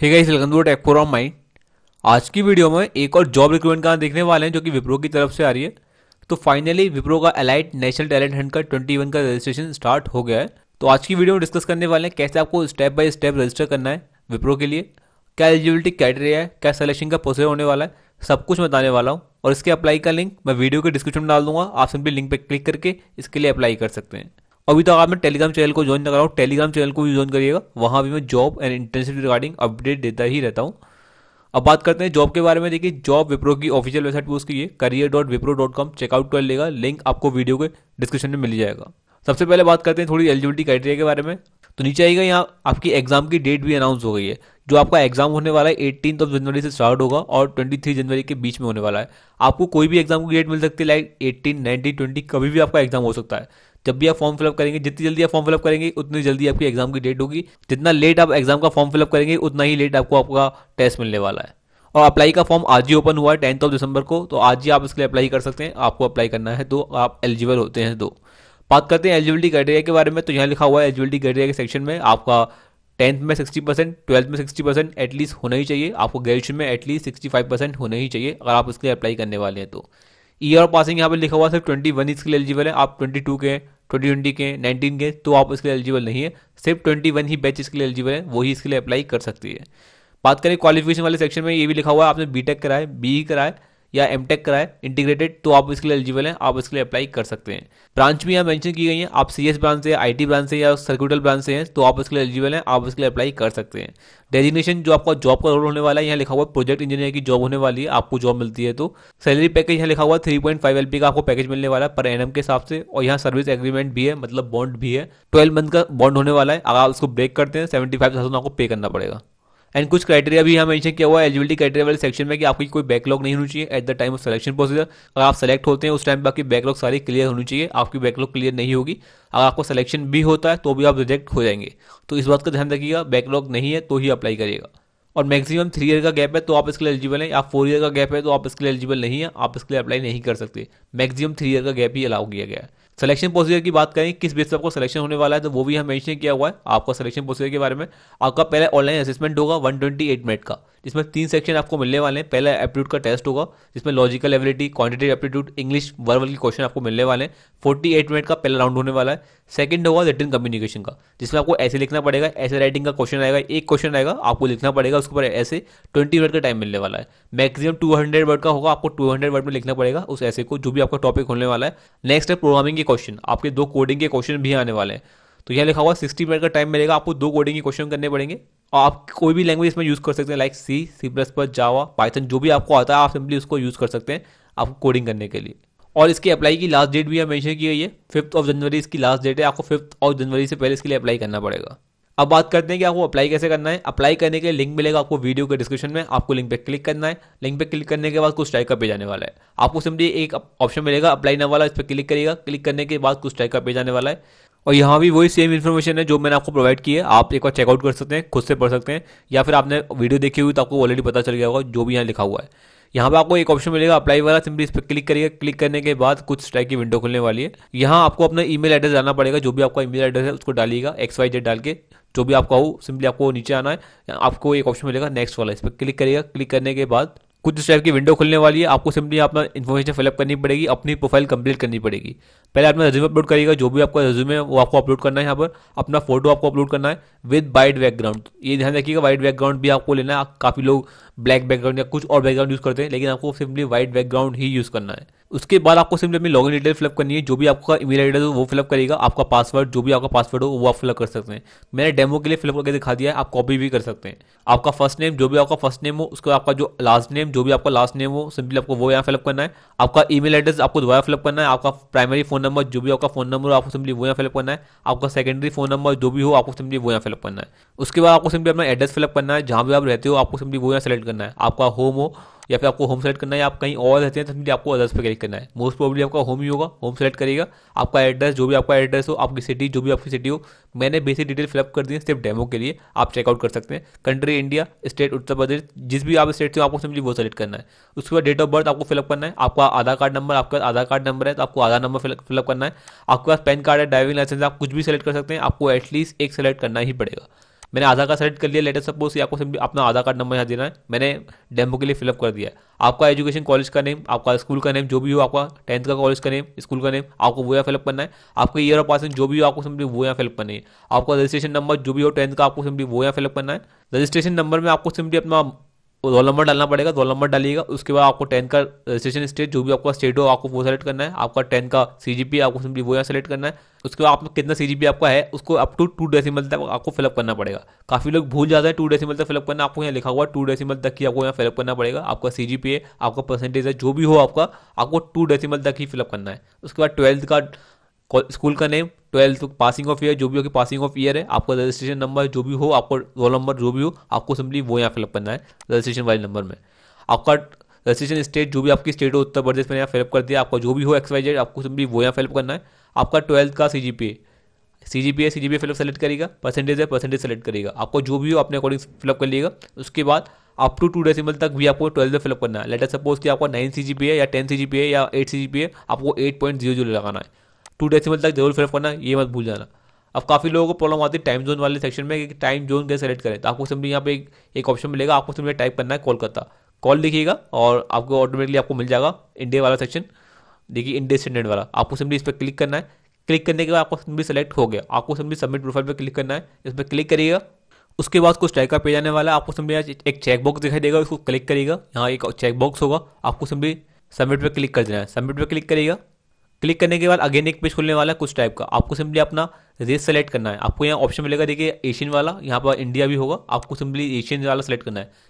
hey guys welcome to tech for mind आज की video में एक और जॉब रिक्रूटमेंट का देखने वाले हैं जो कि विप्रो की तरफ से आ रही है तो फाइनली विप्रो का अलाइट नेशनल टैलेंट हंट का 21 का रजिस्ट्रेशन स्टार्ट हो गया है तो आज की वीडियो में डिस्कस करने वाले हैं कैसे आपको स्टेप बाय स्टेप रजिस्टर करना है विप्रो के लिए क्या एलिजिबिलिटी क्राइटेरिया है क्या सलेक्शन का प्रोसेस होने वाला है सब कुछ बताने वाला हूँ और इसके अप्लाई का लिंक मैं वीडियो के डिस्क्रिप्शन में डाल दूंगा आप सिंपली लिंक पर क्लिक करके इसके लिए अप्लाई कर सकते हैं अभी तक आप मैं टेलीग्राम चैनल को ज्वाइन कर रहा हूँ टेलीग्राम चैनल को भी ज्वाइन करिएगा वहाँ भी मैं job and internship regarding update देता ही रहता हूँ अब बात करते हैं जॉब के बारे में देखिए जॉब विप्रो की ऑफिशियल वेबसाइट पर उसकी है career dot Wipro dot com check out कर लेगा लिंक आपको वीडियो के डिस्क्रिप्शन में मिल जाएगा सबसे पहले बात करते हैं थोड़ी एलिजिबिलिटी क्राइटेरिया के बारे में तो नीचे आएगा यहाँ आपकी एग्जाम की डेट भी अनाउंस हो गई है जो आपका एग्जाम होने वाला है एटीन ऑफ जनवरी से स्टार्ट होगा और ट्वेंटी थ्री जनवरी के बीच में होने वाला है आपको कोई भी एग्जाम की डेट मिल सकती है लाइक एटीन नाइनटीन ट्वेंटी कभी भी आपका एग्जाम हो सकता है जब भी आप फॉर्म फिलअप करेंगे जितनी जल्दी आप फॉर्म फिलअप करेंगे उतनी जल्दी आपकी एग्जाम की डेट होगी जितना लेट आप एग्जाम का फॉर्म फिलअप करेंगे उतना ही लेट आपको आपका टेस्ट मिलने वाला है और अप्लाई का फॉर्म आज ही ओपन हुआ है टेंथ ऑफ दिसंबर को तो आज ही आप इसके लिए अप्लाई कर सकते हैं आपको अप्लाई करना है तो आप एलिजिबल होते हैं तो बात करते हैं एलिजिबिलिटी क्राइटेरिया के बारे में तो यहाँ लिखा हुआ है एलिजिबिलिटी क्राइटेरिया के सेक्शन में आपका टेंथ में सिक्सटी परसेंट ट्वेल्थ में सिक्सटी परसेंट एटलीस्ट होना ही चाहिए आपको ग्रेजुएशन में एटलीस्ट सिक्सटी फाइव परसेंट होना ही चाहिए अगर आप इसके लिए अप्लाई करने वाले हैं तो ईयर ऑफ पासिंग यहाँ पर लिखा हुआ सिर्फ ट्वेंटी वन इसके लिए एलिजिबल है आप ट्वेंटी टू के ट्वेंटी ट्वेंटी के नाइनटीन के तो आप इसके लिए एलिजिबल नहीं है सिर्फ ट्वेंटी वन ही बैच इसके लिए एलिजिबल है वही इसके लिए अप्लाई कर सकती है बात करें क्वालिफिकेशन वाले सेक्शन में ये भी लिखा हुआ है आपने बीटेक कराए बी कराए या एम टेक कराए इंटीग्रेटेड तो आप इसके लिए एलिजिबल हैं आप इसके लिए अप्लाई कर सकते हैं ब्रांच भी यहाँ मेंशन की गई है आप सी एस ब्रांच से आई टी ब्रांच से या सर्क्यूटल ब्रांच से हैं तो आप इसके लिए एलिजिबल हैं आप इसके लिए अप्लाई कर सकते हैं डेजिग्नेशन जो आपका जॉब का रोल होने वाला है यहाँ लिखा हुआ प्रोजेक्ट इंजीनियर की जॉब होने वाली है आपको जॉब मिलती है तो सैलरी पैकेज यहाँ लिखा हुआ थ्री पॉइंट फाइव एल का आपको पैकेज मिलने वाला है पर एम के हिसाब से और यहाँ सर्विस एग्रीमेंट भी है मतलब बॉन्ड भी है ट्वेल्व मंथ का बॉन्ड होने वाला है अगर आप उसको ब्रेक करते हैं सेवेंटी फाइव थाउजेंड आपको पे करना पड़ेगा एंड कुछ क्राइटेरिया भी यहाँ मेंशन किया हुआ है एलिजिबिलिटी क्राइटेरिया वाले सेक्शन में कि आपकी कोई बैकलॉग नहीं होनी चाहिए at the time of selection procedure अगर आप सेलेक्ट होते हैं उस टाइम पर आपकी बैकलॉग सारी क्लियर होनी चाहिए आपकी बैकलॉग क्लियर नहीं होगी अगर आपको सिलेक्शन भी होता है तो भी आप रिजेक्ट हो जाएंगे तो इस बात का ध्यान रखिएगा बैकलॉग नहीं है तो ही अप्लाई करिएगा और मैक्सिमम थ्री ईयर का गैप है तो आप इसके लिए एलिजिबल हैं या फोर ईयर का गैप है तो आप इसके लिए एलिजिबल नहीं है आप इसके लिए अप्लाई नहीं कर सकते मैक्सिमम थ्री ईयर का गैप ही अलाउ किया गया है सिलेक्शन प्रोसीजर की बात करें किस बेस पर आपको सिलेक्शन होने वाला है तो वो भी हम मेंशन किया हुआ है आपका सिलेक्शन प्रोसीजर के बारे में आपका पहले ऑनलाइन असेसमेंट होगा 128 मिनट का जिसमें तीन सेक्शन आपको मिलने वाले हैं पहला एप्टीट्यूड का टेस्ट होगा जिसमें logical ability quantitative aptitude English वर्वल के क्वेश्चन आपको मिलने वाले हैं फोर्टी एट मिनट का पहला राउंड होने वाला है सेकंड होगा रिटर्न कम्युनिकेशन का जिसमें आपको ऐसे लिखना पड़ेगा ऐसे राइटिंग का क्वेश्चन आएगा एक क्वेश्चन आएगा आपको लिखना पड़ेगा उसके ऊपर ऐसे ट्वेंटी मिनट का टाइम मिलने वाला है मैक्सिमम टू हंड्रेड वर्ड का होगा आपको टू हंड्रेड वर्ड में लिखना पड़ेगा उस ऐसे को जो भी आपका टॉपिक होने वाला है नेक्स्ट है प्रोग्रामिंग के क्वेश्चन आपके दो कोडिंग के क्वेश्चन भी आने वाले हैं तो यहाँ लिखा हुआ सिक्सटी मिनट का टाइम मिलेगा आपको दो कोडिंग के क्वेश्चन करने पड़ेंगे आप कोई भी लैंग्वेज इसमें यूज़ कर सकते हैं like C C plus plus Java Python जो भी आपको आता है आप सिंपली उसको यूज़ कर सकते हैं आपको कोडिंग करने के लिए और इसकी अप्लाई की लास्ट डेट भी यहाँ मैंशन की गई है फिफ्थ ऑफ जनवरी इसकी लास्ट डेट है आपको फिफ्थ ऑफ जनवरी से पहले इसके लिए अप्लाई करना पड़ेगा अब बात करते हैं कि आपको अप्लाई कैसे करना है अप्लाई करने के लिए लिंक मिलेगा आपको वीडियो के डिस्क्रिप्शन में आपको लिंक पे क्लिक करना है लिंक पे क्लिक करने के बाद कुछ टाइप का पेज आने वाला है आपको सिंपली एक ऑप्शन मिलेगा अप्लाई ना वाला इस पर क्लिक करिएगा क्लिक करने के बाद कुछ टाइप का पेज आने वाला है और यहाँ भी वही सेम इन्फॉर्मेशन है जो मैंने आपको प्रोवाइड की है आप एक बार चेकआउट कर सकते हैं खुद से पढ़ सकते हैं या फिर आपने वीडियो देखी हुई तो आपको ऑलरेडी पता चल गया होगा जो भी यहाँ लिखा हुआ है यहाँ पर आपको एक ऑप्शन मिलेगा अप्लाई वाला सिंपली इस पर क्लिक करिएगा क्लिक करने के बाद कुछ टाइप की विंडो खुलने वाली है यहाँ आपको अपना ईमेल एड्रेस डालना पड़ेगा जो भी आपका ईमेल एड्रेस है उसको डालिएगा एक्स वाई जेड डाल के जो भी आपका हो सिंपली आपको नीचे आना है आपको एक ऑप्शन मिलेगा नेक्स्ट वाला इस पर क्लिक करिएगा क्लिक करने के बाद कुछ इस टाइप की विंडो खुलने वाली है आपको सिंपली अपना इन्फॉर्मेशन फिलअप करनी पड़ेगी अपनी प्रोफाइल कंप्लीट करनी पड़ेगी पहले आपने रिज्यूम अपलोड करिएगा जो भी आपका रिज्यूम है वो आपको अपलोड करना है यहाँ पर अपना फोटो आपको अपलोड करना है विद वाइट बैकग्राउंड ये ध्यान रखिएगा वाइट बैकग्राउंड भी आपको लेना है काफ़ी लोग ब्लैक बैकग्राउंड या कुछ और बैकग्राउंड यूज़ करते हैं लेकिन आपको सिंपली वाइट बैकग्राउंड ही यूज़ करना है उसके बाद आपको सिंपली अपनी लॉगिन डिटेल फिलअप करनी है जो भी आपका ईमेल आईडी हो वो फिलअप करेगा आपका पासवर्ड जो भी आपका पासवर्ड हो वो आप फिलअप कर सकते हैं मैंने डेमो के लिए फिलअप करके दिखा दिया है आप कॉपी भी कर सकते हैं आपका फर्स्ट नेम जो भी आपका फर्स्ट नेम हो उसको आपका जो लास्ट नेम जो भी आपका लास्ट नेम हो सिंपली आपको वो यहाँ फिलअप करना है आपका ईमेल एड्रेस आपको दोबारा फिलअप करना है आपका प्राइमरी फोन नंबर जो भी आपका फोन नंबर हो आपको सिंपली वो यहाँ फिलअप करना है आपका सेकेंडरी फोन नंबर जो भी हो आपको सिंपली वो यहाँ फिलअप करना है उसके बाद आपको सिंपली अपना एड्रेस फिलअप करना है जहाँ भी आप रहते हो आपको सिंपली वो यहाँ सेलेक्ट करना है आपका होम हो या फिर आपको होम सेलेक्ट करना है आप कहीं और रहते हैं तो लिए आपको अदर्स पर क्लिक करना है मोस्ट प्रॉब्ली आपका होम ही होगा होम सेलेक्ट करेगा आपका एड्रेस जो भी आपका एड्रेस हो आपकी सिटी जो भी आपकी सिटी हो मैंने बेसिक डिटेल फिलअप कर दी है सिर्फ डेमो के लिए आप चेकआउट कर सकते हैं country India state Uttar Pradesh जिस भी आप स्टेट से आपको सिंपली वो सेलेक्ट करना है उसके बाद डेट ऑफ बर्थ आपको फिलअप करना है आपका आधार कार्ड नंबर आपका आधार कार्ड नंबर है तो आपको आधार नंबर फिलअप करना है आपके पास पैन कार्ड है ड्राइविंग लाइसेंस आप कुछ भी सेलेक्ट कर सकते हैं आपको एटलीस्ट एक सेलेक्ट करना ही पड़ेगा मैंने आधार कार्ड सेलेक्ट कर लिया लेटर सपोज या आपको सिंपली अपना आधार कार्ड नंबर यहाँ देना है मैंने डेमो के लिए फिलअप कर दिया आपका एजुकेशन कॉलेज का नेम आपका स्कूल का नेम जो भी हो आपका टेंथ का कॉलेज का नेम स्कूल का नेम आपको वो यहाँ फिलअप करना है आपका ईयर ऑफ पासिंग जो भी हो आपको सिंपली वो यहाँ फिलअप करना है आपका रजिस्ट्रेशन नंबर जो भी हो टेंथ का आपको सिंपली वो यहाँ फिलअप करना है रजिस्ट्रेशन नंबर में आपको सिंपली अपना आपको रोल नंबर डालना पड़ेगा रोल नंबर डालिएगा उसके बाद आपको टेन का रजिस्ट्रेशन स्टेट जो भी आपका स्टेट हो आपको वो सेलेक्ट करना है आपका टेन का सी आपको सिंपली वो यहाँ सेलेक्ट करना है उसके बाद आपको कितना सी आपका है उसको अप टू टू डेसीमल तक आपको फिलअप करना पड़ेगा काफ़ी लोग भूल जाते हैं टू डेसीमल तक फिलअप करना आपको यहाँ लिखा हुआ टू डेसीमल तक ही आपको यहाँ फिलअप करना पड़ेगा आपका सी है आपका परसेंटेज है जो भी हो आपका आपको टू डेसीमल तक ही फिलअप करना है उसके बाद ट्वेल्थ का स्कूल का name twelfth passing of year जो भी हो कि पासिंग ऑफ ईयर है आपका रजिस्ट्रेशन नंबर जो भी हो आपको रोल नंबर जो भी हो आपको सिंपली वो यहाँ फिलअप करना है रजिस्ट्रेशन वाले नंबर में आपका रजिस्ट्रेशन स्टेट जो भी आपकी स्टेट हो उत्तर प्रदेश में यहाँ फिलअप कर दिया आपका जो भी हो एक्स वाई जेड आपको सिंपली वो यहाँ फिलअप करना है आपका ट्वेल्थ का सी G P C G P है C G P fill up select करेगा परसेंटेज है परसेंटेज सेलेक्ट करेगा आपको जो भी हो अपने अकॉर्डिंग फिलअप कर लिएगा उसके बाद अप टू टू डेसिमल तक भी आपको ट्वेल्थ में फिलअप करना है लेटर सपोज कि आपका नाइन सी जी पी है या टेन सी जी पी है या एट सी जी पी है आपको एट पॉइंट जीरो जीरो लगाना है टू डेसिमल तक जरूर फिलअप करना ये मत भूल जाना अब काफ़ी लोगों को प्रॉब्लम आती है टाइम जोन वाले सेक्शन में कि टाइम जोन कैसे सेलेक्ट करें तो आपको सिंपली यहाँ पे एक एक ऑप्शन मिलेगा आपको सिंपली टाइप करना है कोलकाता कॉल लिखिएगा और आपको ऑटोमेटिकली आपको मिल जाएगा इंडिया वाला सेक्शन देखिए इंडिया स्टैंडर्ड वाला आपको सिंपली इस पर क्लिक करना है क्लिक करने के बाद आपको सिंपली सेलेक्ट हो गया आपको सिंपली सबमिट प्रोफाइल पर क्लिक करना है इस पर क्लिक करिएगा उसके बाद कुछ टाइप का पेज आने वाला है आपको सिंपली एक चेकबॉक्स दिखाई देगा उसको क्लिक करिएगा यहाँ एक चेकबॉक्स होगा आपको सिंपली सबमिट पर क्लिक कर देना है सबमिट पर क्लिक करिएगा क्लिक करने के बाद अगेन एक पेज खुलने वाला है कुछ टाइप का आपको सिंपली अपना रेस सेलेक्ट करना है आपको यहाँ ऑप्शन मिलेगा देखिए एशियन वाला यहाँ पर इंडिया भी होगा आपको सिंपली एशियन वाला सेलेक्ट करना है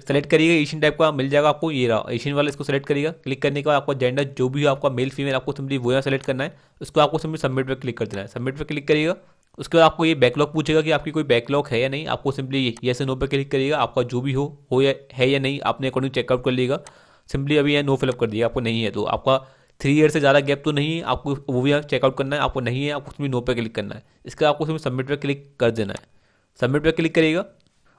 सेलेक्ट करिएगा एशियन टाइप का मिल जाएगा आपको ये रहा एशियन वाला इसको सेलेक्ट करिएगा क्लिक करने के बाद आपका जेंडर जो भी हो आपका मेल फीमेल आपको सिंपली वो यहाँ सेलेक्ट करना है उसको आपको सिंपली सबमिट पर क्लिक कर देना है सबमिट पर क्लिक करिएगा उसके बाद आपको ये बैकलॉग पूछेगा कि आपकी कोई बैकलॉग है या नहीं आपको सिंपली ये से नो पर क्लिक करिएगा आपका जो भी हो हो या है या नहीं आपने अकॉर्डिंग चेकआउट कर लिएगा सिंपली अभी यहाँ नो फिलअप कर दिया आपको नहीं है तो आपका थ्री ईयर से ज़्यादा गैप तो नहीं है आपको वो भी चेकआउट करना है आपको नहीं है आपको उसमें नो पे क्लिक करना है इसका आपको उसमें सबमिट पर क्लिक कर देना है सबमिट पर क्लिक करिएगा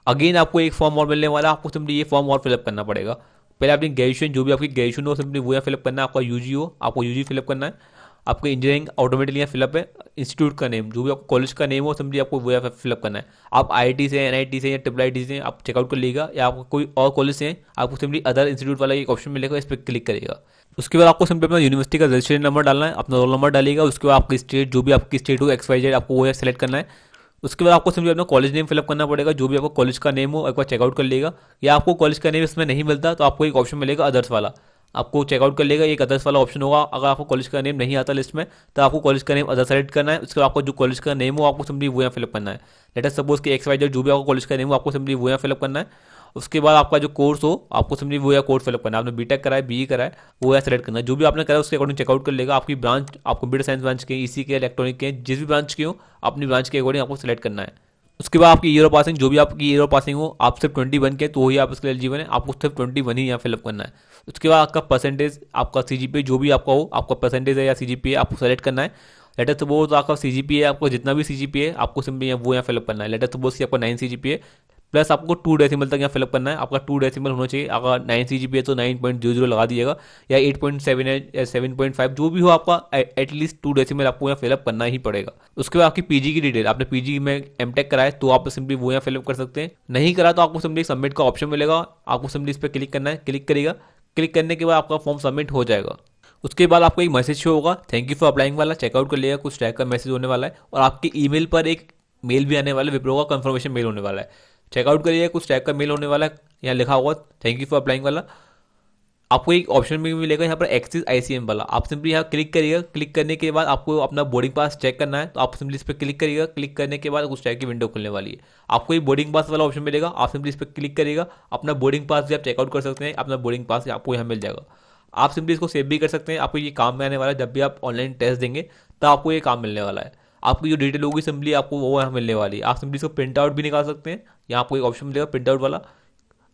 अगेन आपको एक फॉर्म और मिलने वाला आपको सिंपली ये फॉर्म और फिलअप करना पड़ेगा पहले आपने ग्रेजुएशन जो भी आपकी ग्रेजुएशन हो सिंपली वो या फिलअप करना है आपका यू हो आपको यू फिलअप करना है आपको इंजीनियरिंग ऑटोमेटिकली यहाँ फिलअप है इंस्टीट्यूट का नेम जो भी आपको कॉलेज का नेम हो समझिए आपको वो यहाँ फिलअप करना है आप आई से एन से या ट्रिपल आई से आप चेकआउट कर लीजिएगा या आपको कोई और कॉलेज से आपको सिंपली अदर इंस्टीट्यूट वाला एक ऑप्शन मिलेगा इस पर क्लिक करेगा उसके बाद आपको सिंपली अपना यूनिवर्सिटी का रजिस्ट्रेशन नंबर डालना है अपना रोल नंबर डालेगा उसके बाद आपकी स्टेट जो भी आपकी स्टेट हो एक्स वाई जेड आपको वो सेलेक्ट करना है उसके बाद आपको सिंपली अपना कॉलेज नेम फिलअप करना पड़ेगा जो भी आपको कॉलेज का नेम हो एक बार चेकआउट कर लेगा या आपको कॉलेज का नेम इसमें नहीं मिलता तो आपको एक ऑप्शन मिलेगा अदर्स वाला आपको चेकआउट कर लेगा एक अदर्स वाला ऑप्शन होगा अगर आपको कॉलेज का नेम नहीं आता लिस्ट में तो आपको कॉलेज का नेम अदर सेलेक्ट करना है उसके बाद आपको जो कॉलेज का नेम हो आपको सिंपली वो यहाँ फिलअप करना है लेटर सपोज कि एक्स वाई जो भी आपको कॉलेज का नेम हो आपको सिंपली वो यहाँ फिलअप करना है उसके बाद आपका जो कोर्स हो आपको सिंपली वो या कोर्स फिलअप करना है आपने बी टेक करा है बी करा है वो या सेलेक्ट करना है जो भी आपने करा है उसके अकॉर्डिंग चेकआउट कर लेगा आपकी ब्रांच आप कंप्यूटर साइंस ब्रांच के ई सी के इलेक्ट्रॉनिक के जिस भी ब्रांच के हो अपनी ब्रांच के अकॉर्डिंग आपको सेलेक्ट करना है उसके बाद आपकी ईयर पासिंग जो भी आपकी ईयर पासिंग हो आप सिर्फ ट्वेंटी वन के तो ही आप इसके लिए एलिजिबल है आपको सिर्फ ट्वेंटी वन ही यहाँ फिलअप करना है उसके बाद आपका परसेंटेज आपका सी जो भी आपका हो आपका परसेंटेज है या सी आपको सेलेक्ट करना है लेटर सपोज आपका सी जी पी है आपको जितना भी सी जी पी है आपको सिंपली वो यहाँ फिलअप करना है लेटर सपोज की आपका नाइन सी जी पी है प्लस आपको टू डेसिमल तक यहाँ फिलअप करना है आपका टू डेसिमल होना चाहिए अगर नाइन सी जी पी है तो नाइन पॉइंट जीरो जीरो लगा दीजिएगा या एट पॉइंट सेवन है या सेवन पॉइंट फाइव जो भी हो आपका एटलीस्ट टू डेसिमल आपको यहाँ फिलअप करना ही पड़ेगा उसके बाद आपकी पीजी की डिटेल आपने पीजी में एम टेक कराए तो आप सिंपली वो यहाँ फिलअप कर सकते हैं नहीं करा तो आपको सिंपली सबमिट का ऑप्शन मिलेगा आपको सिंपली इस पर क्लिक करना है क्लिक करेगा क्लिक करने के बाद आपका फॉर्म सबमिट हो जाएगा उसके बाद आपको एक मैसेज शो होगा थैंक यू फॉर अप्लाइंग वाला चेकआउट कर लिया कुछ ट्रैक का मैसेज होने वाला है और आपके ईमेल पर एक मेल भी आने वाला है विप्रो का कंफर्मेशन मेल होने वाला है चेकआउट करिए कुछ टाइप का मेल होने वाला है यहाँ लिखा होगा थैंक यू फॉर अप्लाइंग वाला आपको एक ऑप्शन भी मिलेगा यहाँ पर एक्सिस एम वाला आप सिंपली यहाँ क्लिक करिएगा क्लिक करने के बाद आपको अपना बोर्डिंग पास चेक करना है तो आप सिंपली इस पर क्लिक करिएगा क्लिक करने के बाद उस टाइप की विंडो खुलने वाली है आपको ये बोर्डिंग पास वाला ऑप्शन मिलेगा आप सिंपली इस पर क्लिक करिएगा अपना बोर्डिंग पास भी आप चेकआउट कर सकते हैं अपना बोर्डिंग पास आपको यहाँ मिल जाएगा आप सिंपली इसको सेव भी कर सकते हैं आपको ये काम में आने वाला है जब भी आप ऑनलाइन टेस्ट देंगे तो आपको ये काम मिलने वाला है आपकी जो डिटेल होगी सिंपली आपको वो यहाँ मिलने वाली है आप सिंपली इसको प्रिंट आउट भी निकाल सकते हैं यहाँ आपको एक ऑप्शन मिलेगा प्रिंट आउट वाला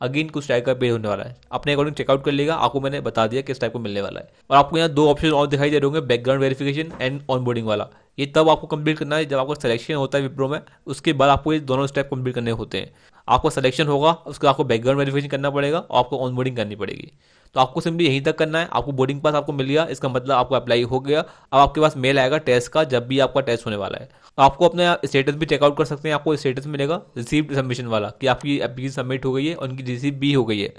अगेन कुछ टाइप का पेज होने वाला है अपने अकॉर्डिंग चेकआउट कर लेगा आपको मैंने बता दिया किस टाइप को मिलने वाला है और आपको यहाँ दो ऑप्शन और दिखाई दे रहे होंगे बैकग्राउंड वेरिफिकेशन एंड ऑनबोर्डिंग वाला ये तब आपको कंप्लीट करना है जब आपको सिलेक्शन होता है विप्रो में उसके बाद आपको ये दोनों स्टेप कंप्लीट करने होते हैं आपका सिलेक्शन होगा उसके आपको बैकग्राउंड वेरिफिकेशन करना पड़ेगा और आपको ऑनबोर्डिंग करनी पड़ेगी तो आपको सिंपली यहीं तक करना है आपको बोर्डिंग पास आपको मिल गया इसका मतलब आपको अप्लाई हो गया अब आपके पास मेल आएगा टेस्ट का जब भी आपका टेस्ट होने वाला है तो आपको अपना स्टेटस भी चेकआउट कर सकते हैं आपको स्टेटस मिलेगा रिसीव सबमिशन वाला कि आपकी अपील सबमिट हो गई है उनकी रिसीव भी हो गई है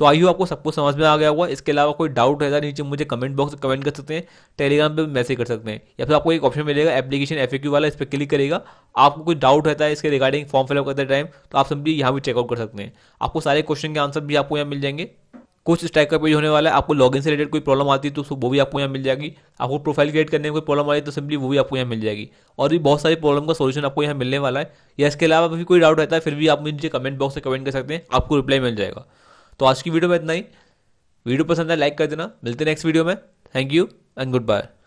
तो आइयो आपको सब कुछ समझ में आ गया होगा इसके अलावा कोई डाउट रहता है नीचे मुझे कमेंट बॉक्स में कमेंट कर सकते हैं टेलीग्राम पर मैसेज कर सकते हैं या फिर आपको एक ऑप्शन मिलेगा एप्लीकेशन एफ वाला इस पर क्लिक करेगा आपको कोई डाउट रहता है इसके रिगार्डिंग फॉर्म फिलअप करते टाइम तो आप सिंपली यहाँ भी चेकआउट कर सकते हैं आपको सारे क्वेश्चन के आंसर भी आपको यहाँ मिल जाएंगे कुछ इस टाइप का पेज होने वाला है आपको लॉगिन से रिलेटेड कोई प्रॉब्लम आती है तो वो भी आपको यहाँ मिल जाएगी आपको प्रोफाइल क्रिएट करने में कोई प्रॉब्लम आई है तो सिंपली वो भी आपको यहाँ मिल जाएगी और भी बहुत सारी प्रॉब्लम का सोल्यूशन आपको यहाँ मिलने वाला है या इसके अलावा भी कोई डाउट रहता है फिर भी आप नीचे कमेंट बॉक्स से कमेंट कर सकते हैं आपको रिप्लाई मिल जाएगा तो आज की वीडियो में इतना ही वीडियो पसंद है लाइक कर देना मिलते हैं नेक्स्ट वीडियो में thank you and good bye